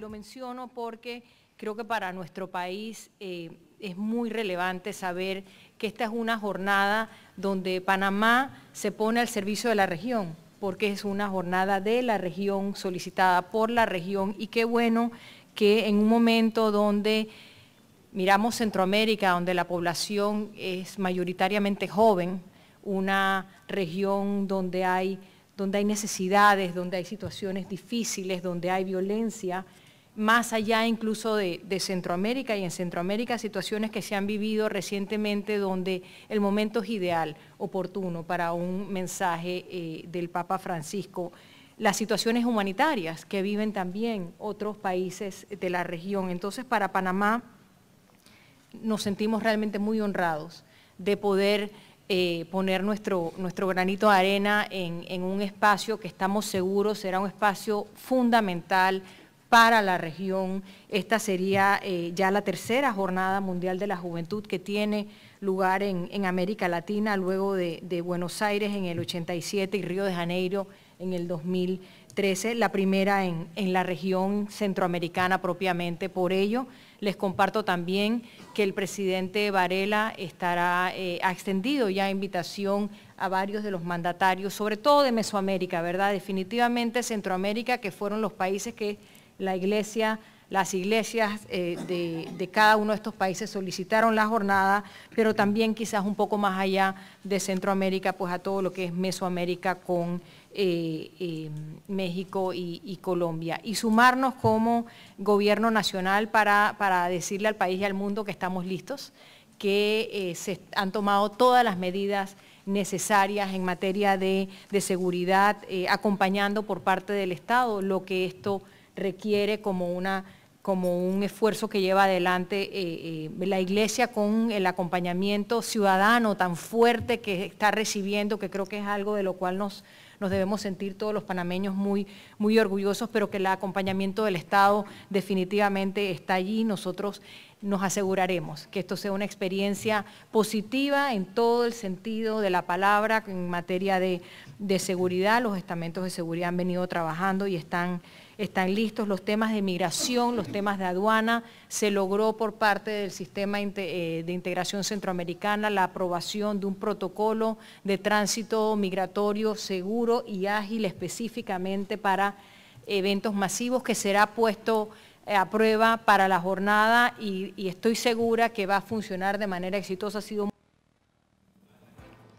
Lo menciono porque creo que para nuestro país eh, es muy relevante saber que esta es una jornada donde Panamá se pone al servicio de la región, porque es una jornada de la región, solicitada por la región, y qué bueno que en un momento donde miramos Centroamérica, donde la población es mayoritariamente joven, una región donde donde hay necesidades, donde hay situaciones difíciles, donde hay violencia, más allá incluso de, Centroamérica y en Centroamérica situaciones que se han vivido recientemente donde el momento es ideal, oportuno para un mensaje eh, del Papa Francisco. Las situaciones humanitarias que viven también otros países de la región. Entonces, para Panamá nos sentimos realmente muy honrados de poder eh, poner nuestro, granito de arena en un espacio que estamos seguros será un espacio fundamental para la región. Esta sería eh, ya la tercera jornada mundial de la juventud que tiene lugar en, América Latina, luego de, Buenos Aires en el 87 y Río de Janeiro en el 2013, la primera en, la región centroamericana propiamente. Por ello, les comparto también que el presidente Varela estará, eh, ha extendido ya invitación a varios de los mandatarios, sobre todo de Mesoamérica, ¿verdad? Definitivamente Centroamérica, que fueron los países que la iglesia, las iglesias eh, de, cada uno de estos países solicitaron la jornada, pero también quizás un poco más allá de Centroamérica, pues a todo lo que es Mesoamérica con eh, eh, México y, Colombia. Y sumarnos como gobierno nacional para, para decirle al país y al mundo que estamos listos, que se han tomado todas las medidas necesarias en materia de, de seguridad, acompañando por parte del Estado lo que esto requiere como una como un esfuerzo que lleva adelante eh, eh, la iglesia con el acompañamiento ciudadano tan fuerte que está recibiendo, que creo que es algo de lo cual nos, nos debemos sentir todos los panameños muy, muy orgullosos, pero que el acompañamiento del Estado definitivamente está allí. Nosotros nos aseguraremos que esto sea una experiencia positiva en todo el sentido de la palabra en materia de, seguridad. Los estamentos de seguridad han venido trabajando y están, están, listos. Los temas de migración, los temas de aduana, se logró por parte del Sistema eh, de Integración Centroamericana la aprobación de un protocolo de tránsito migratorio seguro y ágil específicamente para eventos masivos que será puesto eh, aprueba para la jornada y, estoy segura que va a funcionar de manera exitosa. Ha sido